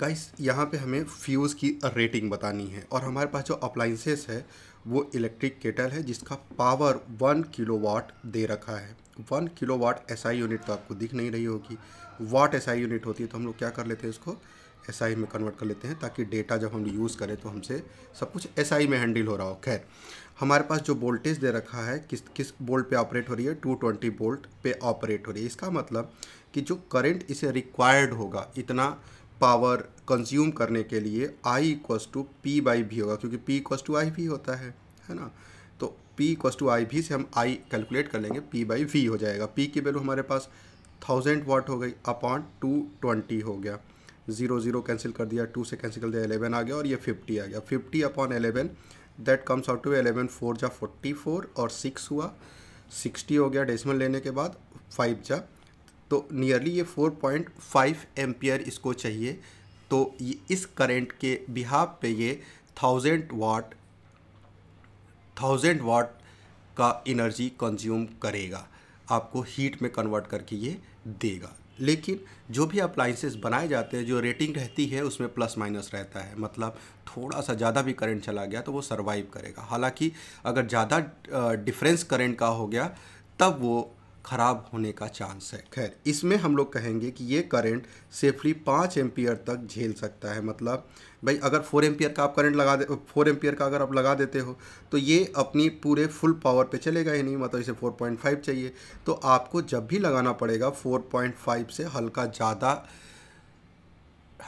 guys यहाँ पे हमें फ्यूज़ की रेटिंग बतानी है और हमारे पास जो अप्लाइंसेस है वो इलेक्ट्रिक केटल है जिसका पावर वन किलोवाट दे रखा है वन किलोवाट एसआई यूनिट तो आपको दिख नहीं रही होगी वाट एसआई यूनिट होती है तो हम लोग क्या कर लेते हैं इसको एसआई में कन्वर्ट कर लेते हैं ताकि डेटा जब हम यूज़ करें तो हमसे सब कुछ एसआई में हैंडल हो रहा हो खैर हमारे पास जो वोल्टेज दे रखा है किस किस बोल्ट पे ऑपरेट हो रही है टू ट्वेंटी पे ऑपरेट हो रही है इसका मतलब कि जो करेंट इसे रिक्वायर्ड होगा इतना पावर कंज्यूम करने के लिए I equals to P by भी होगा क्योंकि पी इक्वस टू आई भी होता है है ना तो पी इक्वस टू आई भी से हम आई कैलकुलेट कर लेंगे पी बाई वी हो जाएगा पी की वैल्यू हमारे पास थाउजेंड वाट हो गई अपॉन टू ट्वेंटी हो गया ज़ीरो ज़ीरो कैंसिल कर दिया टू से कैंसिल कर दिया एलेवन आ गया और ये फिफ्टी आ गया fifty upon eleven that comes out to eleven four जा फोर्टी फोर और सिक्स हुआ सिक्सटी हो गया डेसिमल लेने के बाद फाइव जा तो नियरली ये 4.5 पॉइंट इसको चाहिए तो इस करंट के बिहाब पे ये थाउजेंड वाट थाउजेंड वाट का एनर्जी कंज्यूम करेगा आपको हीट में कन्वर्ट करके ये देगा लेकिन जो भी अप्लाइंसेस बनाए जाते हैं जो रेटिंग रहती है उसमें प्लस माइनस रहता है मतलब थोड़ा सा ज़्यादा भी करंट चला गया तो वो सरवाइव करेगा हालांकि अगर ज़्यादा डिफरेंस करंट का हो गया तब वो ख़राब होने का चांस है खैर इसमें हम लोग कहेंगे कि ये करंट सेफली पाँच एम्पियर तक झेल सकता है मतलब भाई अगर फोर एम्पियर का आप करंट लगा दे फोर एम्पियर का अगर आप लगा देते हो तो ये अपनी पूरे फुल पावर पे चलेगा ही नहीं मतलब इसे फोर पॉइंट फाइव चाहिए तो आपको जब भी लगाना पड़ेगा फोर पॉइंट फाइव से हल्का ज़्यादा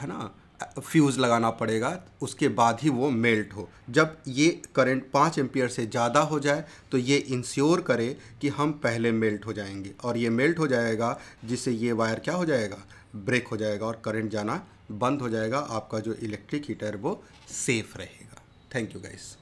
है ना फ्यूज़ लगाना पड़ेगा उसके बाद ही वो मेल्ट हो जब ये करंट पाँच एम्पियर से ज़्यादा हो जाए तो ये इंश्योर करे कि हम पहले मेल्ट हो जाएंगे और ये मेल्ट हो जाएगा जिससे ये वायर क्या हो जाएगा ब्रेक हो जाएगा और करंट जाना बंद हो जाएगा आपका जो इलेक्ट्रिक हीटर वो सेफ़ रहेगा थैंक यू गाइस